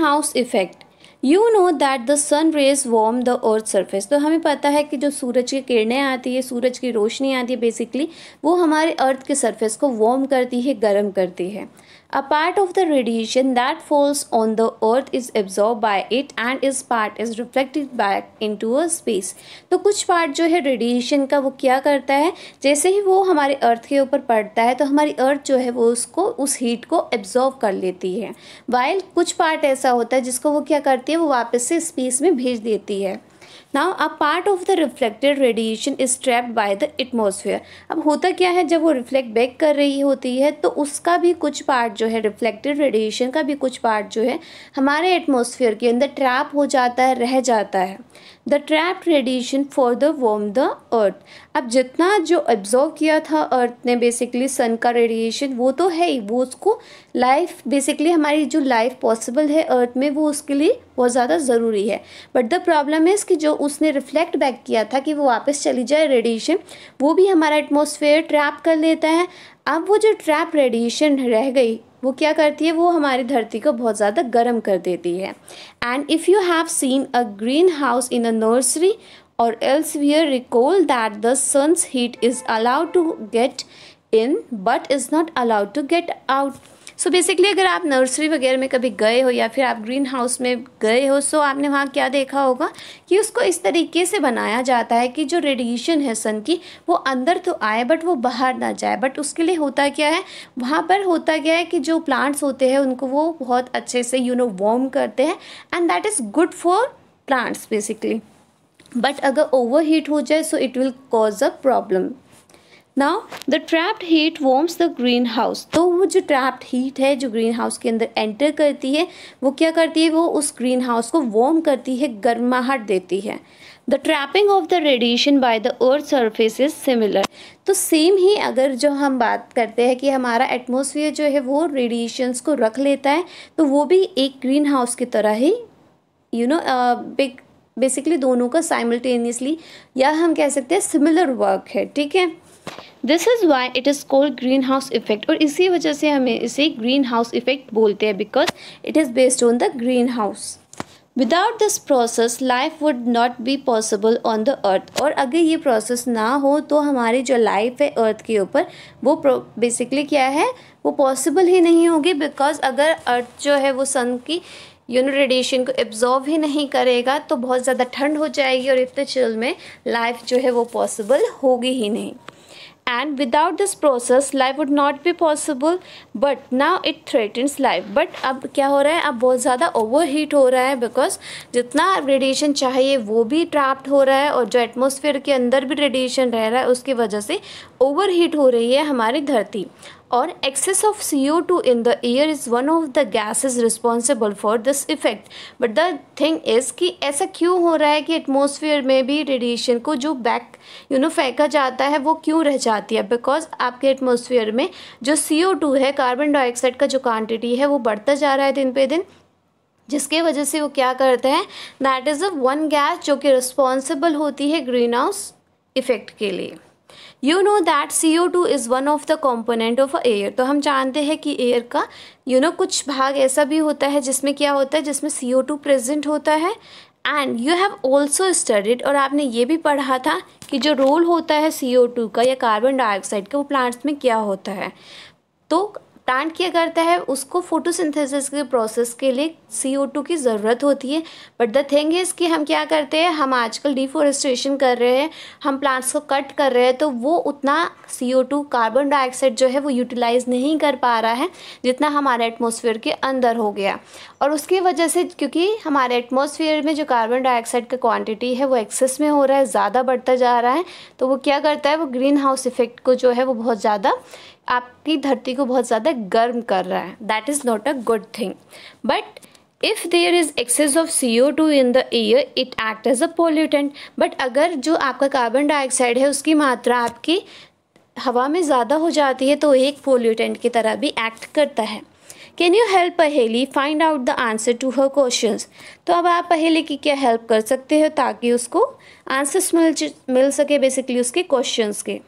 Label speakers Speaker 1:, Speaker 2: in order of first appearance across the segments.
Speaker 1: House effect you know that the sun rays warm the earth surface तो हमें पता है कि जो सूरज की किरणें आती है सूरज की रोशनी आती है बेसिकली वो हमारे अर्थ के सर्फेस को वॉर्म करती है गर्म करती है A part of the radiation that falls on the earth is absorbed by it and its part is reflected back into a space. तो कुछ पार्ट जो है रेडिएशन का वो क्या करता है जैसे ही वो हमारे अर्थ के ऊपर पड़ता है तो हमारी अर्थ जो है वो उसको उस हीट को एब्जॉर्व कर लेती है वाइल कुछ पार्ट ऐसा होता है जिसको वो क्या करती है वो वापस से स्पेस में भेज देती है now a part of the reflected radiation is trapped by the atmosphere अब होता क्या है जब वो रिफ्लेक्ट बैक कर रही होती है तो उसका भी कुछ पार्ट जो है रिफ्लेक्टेड रेडिएशन का भी कुछ पार्ट जो है हमारे एटमोसफेयर के अंदर ट्रैप हो जाता है रह जाता है the trap radiation for the warm the earth अब जितना जो एब्जॉर्व किया था अर्थ ने बेसिकली सन का रेडिएशन वो तो है ही वो उसको लाइफ बेसिकली हमारी जो लाइफ पॉसिबल है अर्थ में वो उसके लिए बहुत ज़्यादा ज़रूरी है बट द प्रॉब्लम इज़ कि जो उसने रिफ्लेक्ट बैक किया था कि वो वापस चली जाए रेडिएशन वो भी हमारा एटमोसफेयर ट्रैप कर लेता है अब वो जो ट्रैप रेडिएशन रह गई वो क्या करती है वो हमारी धरती को बहुत ज़्यादा गर्म कर देती है and if you have seen a green house in a nursery और else we're recall that the sun's heat is allowed to get in but is not allowed to get out so so basically अगर आप nursery वगैरह में कभी गए हो या फिर आप ग्रीन हाउस में गए हो सो so आपने वहाँ क्या देखा होगा कि उसको इस तरीके से बनाया जाता है कि जो रेडिएशन है सन की वो अंदर तो आए बट वो बाहर ना जाए बट उसके लिए होता क्या है वहाँ पर होता क्या है कि जो प्लांट्स होते हैं उनको वो बहुत अच्छे से यू नो वार्म करते हैं and that is good for plants basically but अगर ओवर हीट हो जाए so it will cause a problem now the trapped heat warms the green house तो वो जो ट्रैप्ड हीट है जो ग्रीन हाउस के अंदर एंटर करती है वो क्या करती है वो उस ग्रीन हाउस को वॉर्म करती है गर्माहट देती है the trapping of the radiation by the earth surface is similar तो सेम ही अगर जो हम बात करते हैं कि हमारा एटमोसफियर जो है वो रेडिएशन्स को रख लेता है तो वो भी एक ग्रीन हाउस की तरह ही यू नो बिग बेसिकली दोनों का साइमल्टेनियसली या हम कह सकते हैं सिमिलर वर्क है ठीक है this is why it is called green house effect और इसी वजह से हमें इसे ग्रीन हाउस इफेक्ट बोलते हैं because it is based on the green house without this process life would not be possible on the earth और अगर ये प्रोसेस ना हो तो हमारी जो लाइफ है अर्थ के ऊपर वो बेसिकली क्या है वो पॉसिबल ही नहीं होगी बिकॉज अगर अर्थ जो है वो सन की यूनो रेडिएशन को एब्जॉर्व ही नहीं करेगा तो बहुत ज़्यादा ठंड हो जाएगी और इतने चिल में लाइफ जो है वो पॉसिबल होगी ही नहीं and without this process life would not be possible but now it threatens life but अब क्या हो रहा है अब बहुत ज़्यादा ओवर हीट हो रहा है बिकॉज जितना रेडिएशन चाहिए वो भी ट्रैप्ड हो रहा है और जो एटमोसफेयर के अंदर भी रेडिएशन रह रहा है उसकी वजह से ओवर हीट हो रही है हमारी धरती और excess C O two in the the is one of the gas is responsible for this effect but the thing is कि ऐसा क्यों हो रहा है कि एटमोसफियर में भी रेडिएशन को जो बैक यू नो फेंका जाता है वो क्यों रह जाती है बिकॉज आपके एटमोसफियर में जो सी ओ टू है कार्बन डाइऑक्साइड का जो क्वान्टिटी है वो बढ़ता जा रहा है दिन पे दिन जिसके वजह से वो क्या करते हैं that is a one gas जो कि रिस्पॉन्सिबल होती है ग्रीन हाउस इफ़ेक्ट के लिए you know that C O two is one of the component of air तो हम जानते हैं कि एयर का यू you नो know, कुछ भाग ऐसा भी होता है जिसमें क्या होता है जिसमें सी ओ टू प्रेजेंट होता है and you have also studied और आपने ये भी पढ़ा था कि जो रोल होता है सी ओ टू का या कार्बन डाइऑक्साइड का वो प्लांट्स में क्या होता है तो प्लांट क्या करता है उसको फोटोसिंथेसिस के प्रोसेस के लिए सी ओ टू की ज़रूरत होती है बट द थिंग इज़ कि हम क्या करते हैं हम आजकल डिफोरेस्टेशन कर रहे हैं हम प्लांट्स को कट कर रहे हैं तो वो उतना C O two carbon dioxide जो है वो यूटिलाइज नहीं कर पा रहा है जितना हमारे एटमोसफियर के अंदर हो गया और उसकी वजह से क्योंकि हमारे एटमोसफियर में जो कार्बन डाइऑक्साइड का क्वान्टिटी है वो एक्सेस में हो रहा है ज़्यादा बढ़ता जा रहा है तो वो क्या करता है वो ग्रीन हाउस इफेक्ट को जो है वो बहुत ज़्यादा आपकी धरती को बहुत ज़्यादा गर्म कर रहा है that is not a good thing but if there is excess of C O two in the air it act as a pollutant but अगर जो आपका कार्बन डाइऑक्साइड है उसकी मात्रा आपकी हवा में ज़्यादा हो जाती है तो एक पोल्यूटेंट की तरह भी एक्ट करता है can you help Paheli find out the answer to her question तो अब आप पहेली की क्या हेल्प कर सकते हो ताकि उसको आंसर्स मिल मिल सके बेसिकली उसके क्वेश्चन के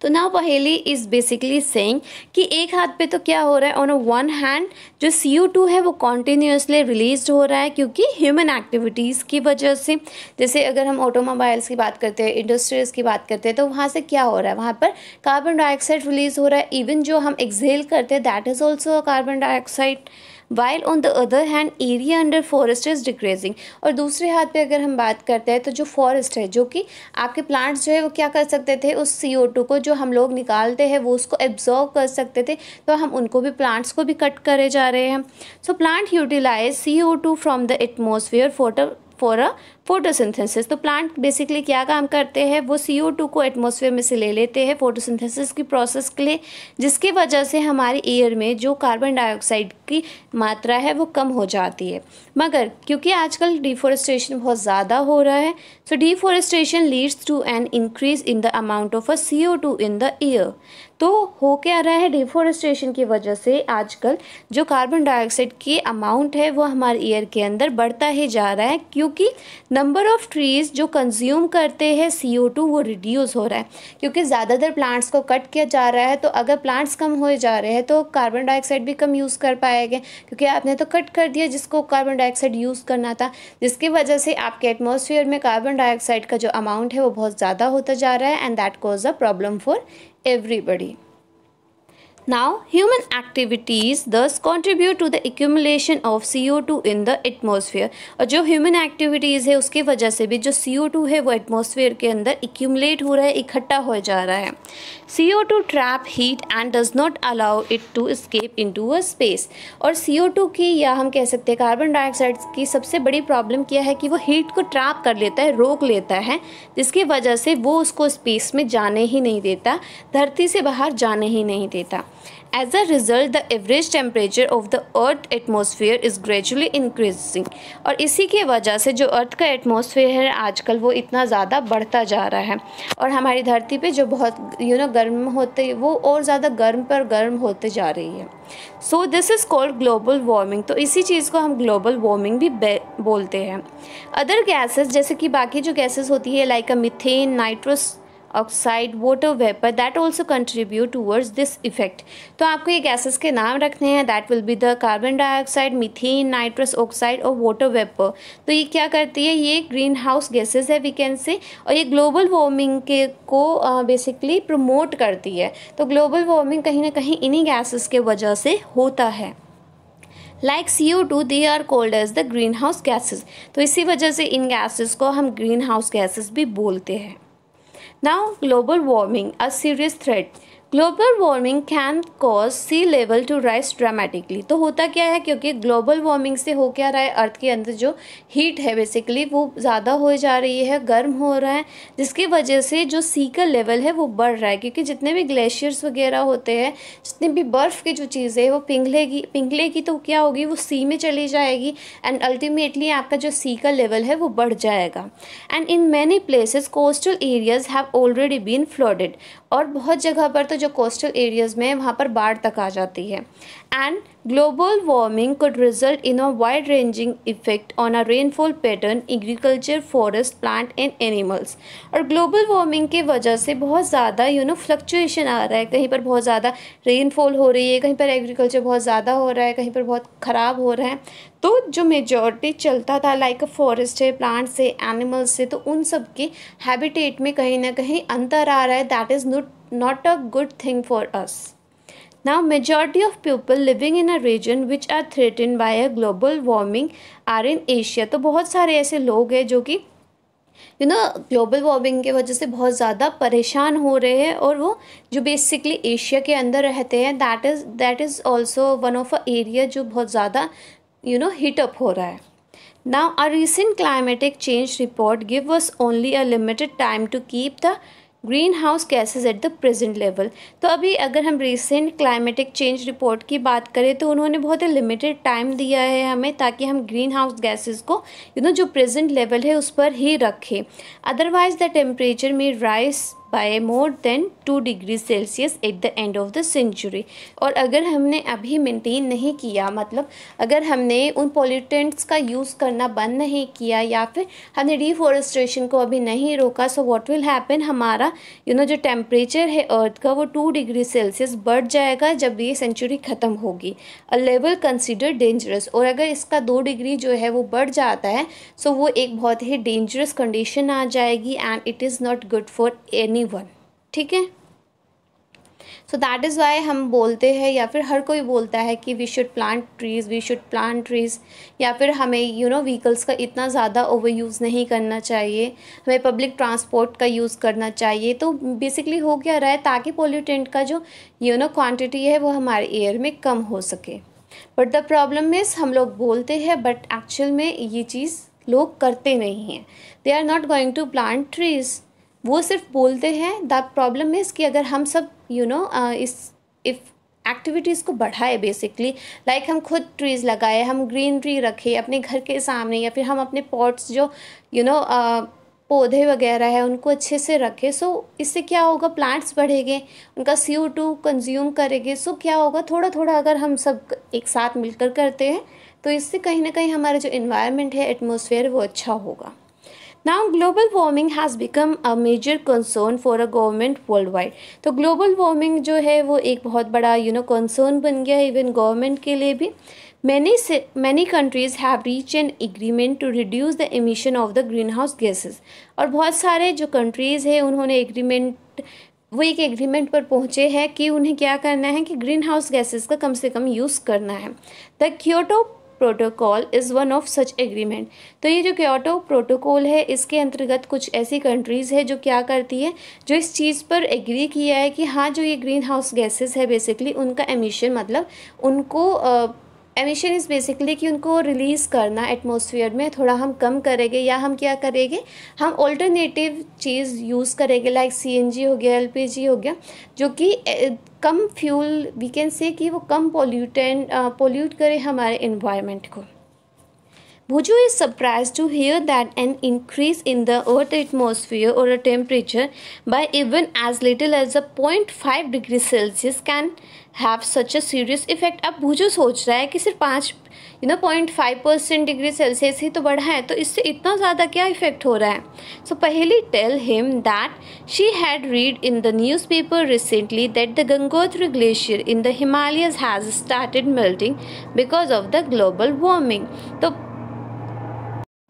Speaker 1: तो नाउ पहेली इज़ बेसिकली सेइंग कि एक हाथ पे तो क्या हो रहा है ऑन वन हैंड जो सी यू टू है वो कॉन्टीन्यूसली रिलीज हो रहा है क्योंकि ह्यूमन एक्टिविटीज़ की वजह से जैसे अगर हम ऑटोमोबाइल्स की बात करते हैं इंडस्ट्रीज़ की बात करते हैं तो वहाँ से क्या हो रहा है वहाँ पर कार्बन डाइऑक्साइड रिलीज़ हो रहा है इवन जो हम एक्सेल करते हैं that is also carbon dioxide while on the other hand area under forest is decreasing और दूसरे हाथ पे अगर हम बात करते हैं तो जो फॉरेस्ट है जो कि आपके प्लांट्स जो है वो क्या कर सकते थे उस सी ओ टू को जो हम लोग निकालते हैं वो उसको एब्जॉर्व कर सकते थे तो हम उनको भी प्लांट्स को भी कट करे जा रहे हैं so plant utilise C O two from the atmosphere photo for a photosynthesis तो प्लांट बेसिकली क्या काम करते हैं वो सी को एटमोसफेयर में से ले लेते हैं फोटोसिंथेसिस की प्रोसेस के लिए जिसकी वजह से हमारे एयर में जो कार्बन डाइऑक्साइड की मात्रा है वो कम हो जाती है मगर क्योंकि आजकल डिफोरेस्टेशन बहुत ज़्यादा हो रहा है so deforestation leads to an increase in the amount of a C in the air तो हो क्या रहा है डिफोरेस्टेशन की वजह से आजकल जो कार्बन डाइऑक्साइड की अमाउंट है वो हमारे एयर के अंदर बढ़ता ही जा रहा है क्योंकि नंबर ऑफ़ ट्रीज़ जो कंज्यूम करते हैं सी वो रिड्यूज़ हो रहा है क्योंकि ज़्यादातर प्लांट्स को कट किया जा रहा है तो अगर प्लांट्स कम हो जा रहे हैं तो कार्बन डाइऑक्साइड भी कम यूज़ कर पाएंगे क्योंकि आपने तो कट कर दिया जिसको कार्बन डाइऑक्साइड यूज़ करना था जिसकी वजह से आपके एटमोसफियर में कार्बन डाइऑक्साइड का जो अमाउंट है वो बहुत ज़्यादा होता जा रहा है and that cause a problem for everybody. Now, human activities thus contribute to the accumulation of CO2 in the atmosphere. और जो human activities है उसकी वजह से भी जो CO2 है वो atmosphere के अंदर accumulate हो रहा है इकट्ठा हो जा रहा है CO2 trap heat and does not allow it to escape into a space. और CO2 की या हम कह सकते हैं कार्बन डाइऑक्साइड की सबसे बड़ी प्रॉब्लम क्या है कि वो हीट को ट्रैप कर लेता है रोक लेता है जिसकी वजह से वो उसको स्पेस में जाने ही नहीं देता धरती से बाहर जाने ही नहीं देता As a result, the average temperature of the Earth atmosphere is gradually increasing. और इसी के वजह से जो अर्थ का एटमोसफेयर है आजकल वो इतना ज़्यादा बढ़ता जा रहा है और हमारी धरती पे जो बहुत यू you नो know, गर्म होते वो और ज़्यादा गर्म पर गर्म होते जा रही है so this is called global warming तो इसी चीज़ को हम ग्लोबल वार्मिंग भी बोलते हैं अदर गैसेस जैसे कि बाकी जो गैसेस होती है like a methane nitrous oxide water vapour that also contribute towards this effect तो आपको ये गैसेस के नाम रखने हैं that will be the carbon dioxide methane nitrous oxide और वाटर वेपर तो ये क्या करती है ये ग्रीन हाउस गैसेज है वी कैन से और ये ग्लोबल वार्मिंग के को बेसिकली uh, प्रमोट करती है तो ग्लोबल वार्मिंग कहीं ना कहीं इन्हीं गैसेस के वजह से होता है like C O two they are called as the green house gases तो इसी वजह से इन गैसेज को हम ग्रीन हाउस गैसेज भी बोलते हैं Now, global warming, a serious threat. Global warming can cause sea level to rise dramatically तो होता क्या है क्योंकि ग्लोबल वार्मिंग से हो क्या रहा है अर्थ के अंदर जो हीट है बेसिकली वो ज़्यादा हो जा रही है गर्म हो रहा है जिसकी वजह से जो सी का लेवल है वो बढ़ रहा है क्योंकि जितने भी ग्लेशियर्स वगैरह होते हैं जितने भी बर्फ़ की जो चीज़ें वो पिघलेगी पिघलेगी तो क्या होगी वो सी में चली जाएगी एंड अल्टीमेटली आपका जो सी का लेवल है वो बढ़ जाएगा and in many places coastal areas have already been flooded और बहुत जगह पर तो जो कोस्टल एरियाज़ में वहाँ पर बाढ़ तक आ जाती है and Global warming could result in a wide-ranging effect on our rainfall pattern, agriculture, forest, plant and animals. और global warming के वजह से बहुत ज़्यादा यू नो फ्लक्चुएशन आ रहा है कहीं पर बहुत ज़्यादा रेनफॉल हो रही है कहीं पर एग्रीकल्चर बहुत ज़्यादा हो रहा है कहीं पर बहुत ख़राब हो रहा है तो जो मेजॉरिटी चलता था लाइक फॉरेस्ट है प्लांट्स है एनिमल्स से तो उन सब के हैबिटेट में कहीं ना कहीं अंतर आ रहा है that is not not a good thing for us now majority of people living in a region which are threatened by a global warming are in asia तो बहुत सारे ऐसे लोग हैं जो कि यू नो ग्लोबल वार्मिंग के वजह से बहुत ज़्यादा परेशान हो रहे हैं और वो जो बेसिकली एशिया के अंदर रहते हैं that is that is also one of a area जो बहुत ज़्यादा यू नो हीट अप हो रहा है now a recent climatic change report give us only a limited time to keep the green house gases at the present level तो अभी अगर हम रिसेंट क्लाइमेटिक चेंज रिपोर्ट की बात करें तो उन्होंने बहुत ही लिमिटेड टाइम दिया है हमें ताकि हम ग्रीन हाउस गैसेज को यू नो जो प्रेजेंट लेवल है उस पर ही रखें अदरवाइज द टेम्परेचर में rise by more than two degree Celsius at the end of the century और अगर हमने अभी मेंटेन नहीं किया मतलब अगर हमने उन पॉल्यूटेंट्स का यूज़ करना बंद नहीं किया या फिर हमने डिफॉरेस्ट्रेशन को अभी नहीं रोका सो व्हाट विल हैपन हमारा यू you नो know, जो टेम्परेचर है अर्थ का वो टू डिग्री सेल्सियस बढ़ जाएगा जब ये सेंचुरी ख़त्म होगी अ लेवल कंसिडर डेंजरस और अगर इसका दो डिग्री जो है वो बढ़ जाता है सो so वो एक बहुत ही डेंजरस कंडीशन आ जाएगी and it is not good for any anyone ठीक है सो दैट इज़ वाई हम बोलते हैं या फिर हर कोई बोलता है कि we should plant trees we should plant trees या फिर हमें यू नो व्हीकल्स का इतना ज़्यादा ओवर यूज़ नहीं करना चाहिए हमें पब्लिक ट्रांसपोर्ट का यूज़ करना चाहिए तो बेसिकली हो क्या रहा है ताकि पोल्यूटेंट का जो यू नो क्वान्टिटी है वो हमारे एयर में कम हो सके बट द प्रॉब्लम इज़ हम लोग बोलते हैं बट एक्चुअल में ये चीज़ लोग करते नहीं हैं they are not going to plant trees वो सिर्फ बोलते हैं द प्रॉब्लम इज़ कि अगर हम सब you you know know, uh, इस इफ़ एक्टिविटीज़ को बढ़ाए बेसिकली लाइक हम खुद ट्रीज़ लगाए हम ग्रीन ट्री रखें अपने घर के सामने या फिर हम अपने पॉट्स जो you you know know, uh, पौधे वगैरह है उनको अच्छे से रखें सो so, इससे क्या होगा प्लांट्स बढ़ेंगे उनका सी ओ टू कंज्यूम करेंगे सो so, क्या होगा थोड़ा थोड़ा अगर हम सब एक साथ मिलकर करते हैं तो इससे कहीं ना कहीं हमारा जो इन्वायरमेंट है एटमोसफेयर वो अच्छा होगा now global warming has become a major concern for a government worldwide तो ग्लोबल वार्मिंग जो है वो एक बहुत बड़ा यू नो कंसर्न बन गया इवन गवर्नमेंट के लिए भी मैनी से many countries have reach an agreement to reduce the emission of the green house gases और बहुत सारे जो कंट्रीज़ हैं उन्होंने एग्रीमेंट वो एक एग्रीमेंट पर पहुँचे हैं कि उन्हें क्या करना है कि ग्रीन हाउस गैसेज का कम से कम यूज़ करना है the Kyoto protocol is one of such agreement तो ये जो क्योटो प्रोटोकॉल है इसके अंतर्गत कुछ ऐसी कंट्रीज़ है जो क्या करती है जो इस चीज़ पर एग्री किया है कि हाँ जो ये ग्रीन हाउस गैसेज है बेसिकली उनका एमिशन मतलब उनको एमिशन इज़ बेसिकली कि उनको रिलीज़ करना एटमोसफियर में थोड़ा हम कम करेंगे या हम क्या करेंगे हम ऑल्टरनेटिव चीज़ यूज़ करेंगे लाइक जी हो गया जी हो गया जो कि कम फ्यूल वी कैन से कि वो कम पोल्यूटेंट पोल्यूट करे हमारे इन्वायरमेंट को Buju is surprised to hear that an increase in the Earth atmosphere or temperature by even as little as a 0.5 degree Celsius can have such a serious effect अब भुजू सोच रहा है कि सिर्फ पाँच you know point five percent degree Celsius ही तो बढ़ा है तो इससे इतना ज़्यादा क्या इफेक्ट हो रहा है so Paheli tell him that she had read in the newspaper recently that the Gangotri glacier in the Himalayas has started melting because of the global warming तो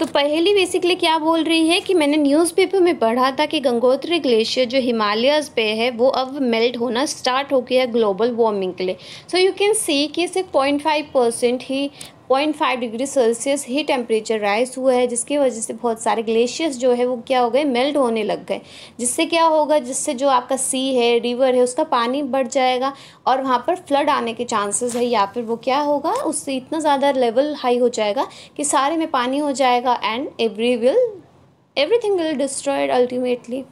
Speaker 1: तो पहली बेसिकली क्या बोल रही है कि मैंने न्यूज़पेपर में पढ़ा था कि गंगोत्री ग्लेशियर जो हिमालयस पे है वो अब मेल्ट होना स्टार्ट हो गया ग्लोबल वार्मिंग के लिए सो यू कैन सी कि सिर्फ पॉइंट फाइव परसेंट ही 0.5 डिग्री सेल्सियस ही टेम्परेचर राइज हुआ है जिसकी वजह से बहुत सारे ग्लेशियर्स जो है वो क्या हो गए मेल्ट होने लग गए जिससे क्या होगा जिससे जो आपका सी है रिवर है उसका पानी बढ़ जाएगा और वहाँ पर फ्लड आने के चांसेस है या फिर वो क्या होगा उससे इतना ज़्यादा लेवल हाई हो जाएगा कि सारे में पानी हो जाएगा and every will everything will destroyed ultimately